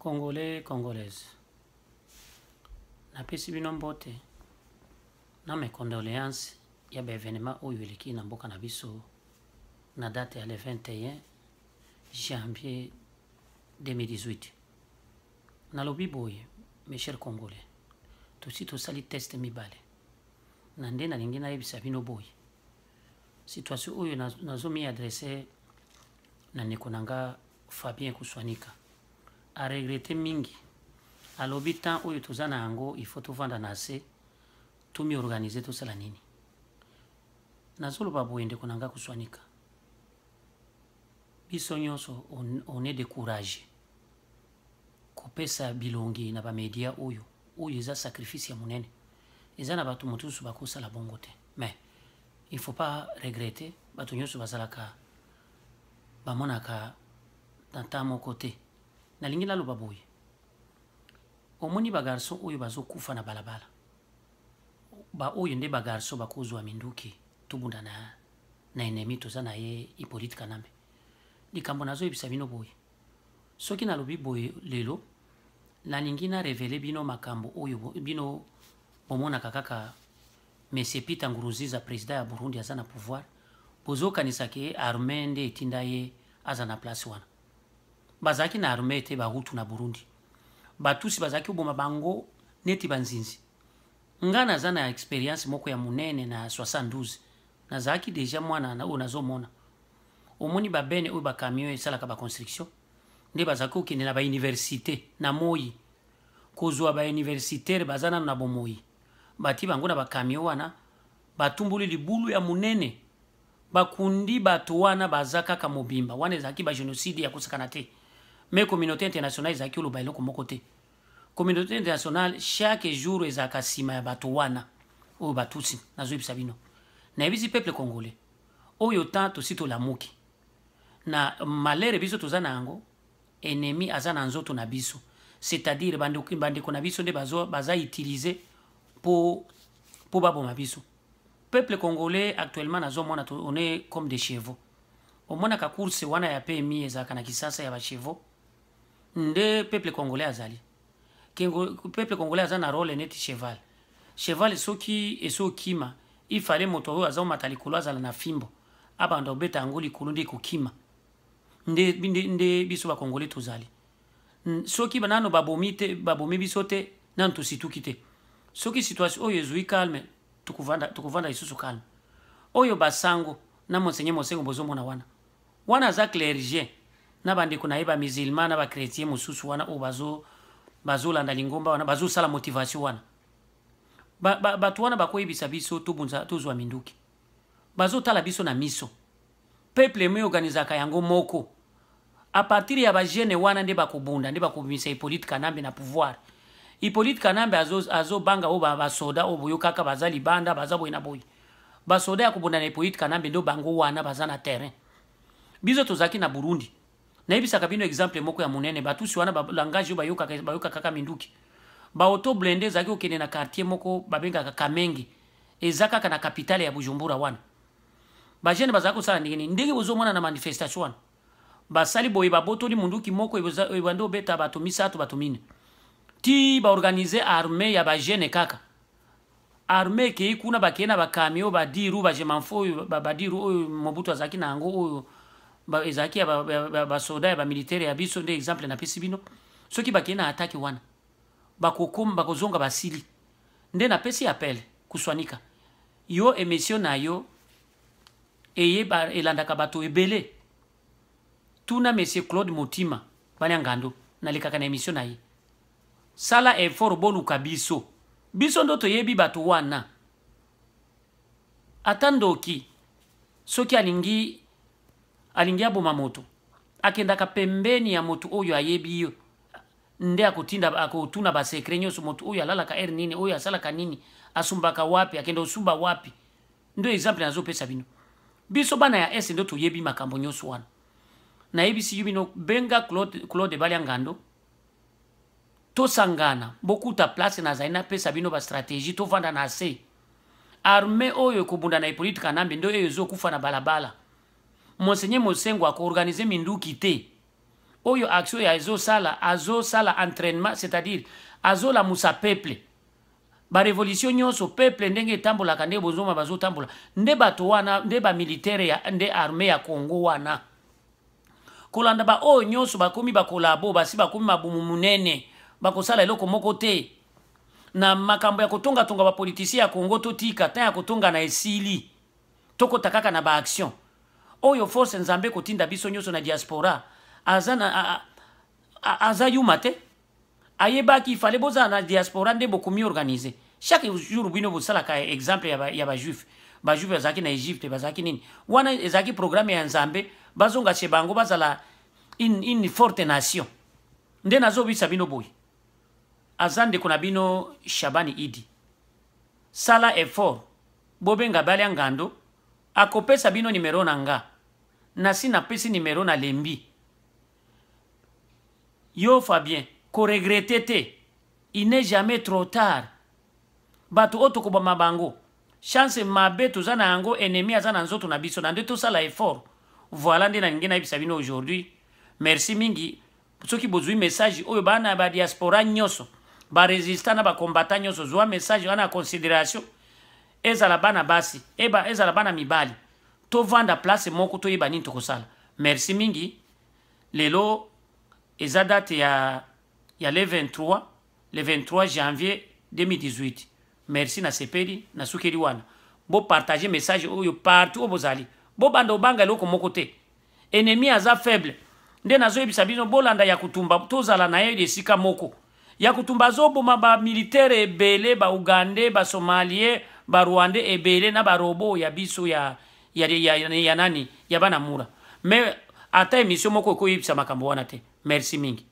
congolais congolaise napesi bino mbote na mecondoléance ya baevenema oyo eleki na mboka na biso na date ya le 21 janvier 2018 nalobi boye mesher congolais tosi tosali teste mibale na nde nalingi nayebisa bino boye situation oyo nazomi adrese na ndeko na nga fabien kuswanika aregrete mingi alobi temps oyo toza na yango ifo tovanda na se tomiorganize tosala nini nazoloba boye ndeko na nga koswanika biso nyonso on, on est décourage kopesa bilongi na bamedia oyo oyo eza sacrifice ya monene eza na bato mosusu bakosala bongo te mais il faut pas regrete bato nyonso bazalaka bamonaka na ntan moko te nalingi naloba boye omoni bagarso oyo bazokufa na balabala baoyo nde bagarso bakozwa minduki tobunda na, na enemi toza na ye hipolite kanambe likambo nazoyebisa bino boye soki nalobi boye lelo nalingi narevele bino makambo oyo bino bomonaka kaka monsieur pite nguruziza président ya burundi aza na pouvoir bozokanisa ke arme nde etinda ye aza na place wana bazalaki na arme te bahutu na burundi batusi bazalaki koboma bango neti banzinzi nga naza na experience moko ya monene na 72 nazalaki deja mwana oyo nazomona omoni babene oyo bakamion esalaka baconstruction nde bazalaki kokende na bauniversité na moi kozwa bauniversitaire baza nano na bomoi bati bango na bakamion wana batumbuli libulu ya monene bakundi bato wana baza kaka mobimba wana ezalaki bagenoside ya kosakana te mais communauté internationale ezalaki koloba eloko moko te communauté internationale chaque jour ezalaka nsima ya bato wana oyo oh, batusi nazoyebisa bino nayebisi peuple congolais oyo oh, tan tosi tolamuki na malere biso toza na yango enemi aza na nzoto na biso c'est-à-dire bandeko na biso nde baza utilize mpo baboma biso peuple congolais actuellement nazomona on est comme des chevaux omonaka course wana ya pmi ezalaka na kisasa ya bachevaux nde peuple congolais azali peuple congolais aza na role neti cheval cheval soki esi okima ifale moto oyo aza omata likolo azala na fimbo abanda obeta yango likolo nde ekokima nde, nde, nde biso bakongole tozali soki nano babomi te babomi biso te nano tosituki te soki situation oyo ezwi calme tokovanda lisusu calme oyo basango na monsenye mosengo bozomona wana wana aza clergien na bandeko na ye bamisilma na bakretien mosusu wana oyo bazolanda lingomba wana bazosala motivation wana bato ba, ba, wana bakoyebisa biso tozwa minduki bazotala biso na miso peuple me organizaka yango moko apartir ya bagene wana nde bakobunda nde bakobimisa hipolite kanambe na pouvoir hipolite kanambe azobanga azo oyo basoda oyo boyo kaka baza libanda baza boye na boye basoda ya kobunda na hipolite kanambe nde bango wana baza na terrain biso tozalaki na burundi nayebisaka bino exemple moko ya monene batusi wana balangage oyo bayokaka bayoka kaka minduki baauto blende ezalaki kokende na quartier moko babengaka kamenge eza kaka na kapitale ya bujumbura wana bajene bazalaki kosala ndenge nini ndenge bozomona na manifestation wana basali boye babotoli munduki moko ebandi obeta bato misato bato mine ti baorganize arme ya bajene kaka arme ekei kuna bakei na bakamio badiru bajemanfo oyo badiru oyo mobutu azalaki na yango oyo ezalaki ya basoda ya bamilitere ya biso nde exemple napesi bino soki bakei na atake wana bakokoma bakozonga basili nde napesi apele kuswanika yo emission na yo eyeba elandaka bato ebele tuna monsieur claude motima bana ya ngando nalekaka na emission na ye sala effort boluka biso biso ndo toyebi bato wana ata ndoki soki alingi alingi aboma moto akendaka pembeni ya moto oyo ayebi yo nde akotinda akotuna basekre nyonso moto oyo alalaka ere nini oyo asalaka nini asumbaka wapi akenda osumba wapi ndo exemple nazopesa bino biso bana ya ese nde toyebi makambo nyonso wana nayebisi yo bino benga claude, claude baliangando tosangana bokuta place nazali napesa bino bastratégie tovanda na se arme oyo ekobunda na epolitika nambe nde oyo ezokufa na balabala monsenye mosengo akoorganize minduki te oyo action ya ezosala azosala entraînement c'est-à-dire azolamusa peuple barevolution nyonso peuple ndenge etambolaka nde bozoma bazotambola nde bato wana nde bamilitaire ya nde arme ya congo wana kolanda baoyo nyonso bakomi bakolabo basi bakomi mabumu munene bakosala eloko moko te na makambo ya kotongatonga bapolitisien ya congo totika ntan ya kotongana esili tokota kaka na baaction oyo force nzambe ekotinda biso nyonso na diaspora aza, na, a, a, aza yuma te ayebaki ifale bozala na diaspora nde bokomi organize chaque jour bino bosalaka exemple ya bajuife ba bajuife bazalaki na egypte bazalaki nini wana ezalaki programme ya nzambe bazongase bango bazala une, une forte nation nde nazobisa bino boye aza ndeko na bino shabani idi sala effort bobenga baliangando akopesa bino nimero na nga na si napesi nimero nalembi yo fabien koregrete te il n'est jamais trop tard bato oyo tokoboma bango chance mabe toza na yango ennemi aza na nzoto na biso na nde tosala effort voila nde nalingi nayebisa bino aujourd'hui merci mingi soki bozwi message oyo bana ya badiaspora nyonso baresistant na bakombata nyonso zwa message wana ya considération ezala bana basi eba ezala bana mibali tovanda place moko toyeba nini tokosala merci mingi lelo eza date ya, ya le 23 le 23 janvier 2018 merci nasepeli nasukeli wana bopartage message oyo partout oyo bozali bobanda obanga eloko moko te enemi aza faible nde nazoyebisa bino bolanda ya kutumba tozala na ye esika moko ya kutumba azoboma bamilitere ebele baugande basomalie barwande ebele na barobo ya biso ya, ya, ya, ya nani ya bana mura me ata emission moko ekoyebisa makambo wana te merci mingi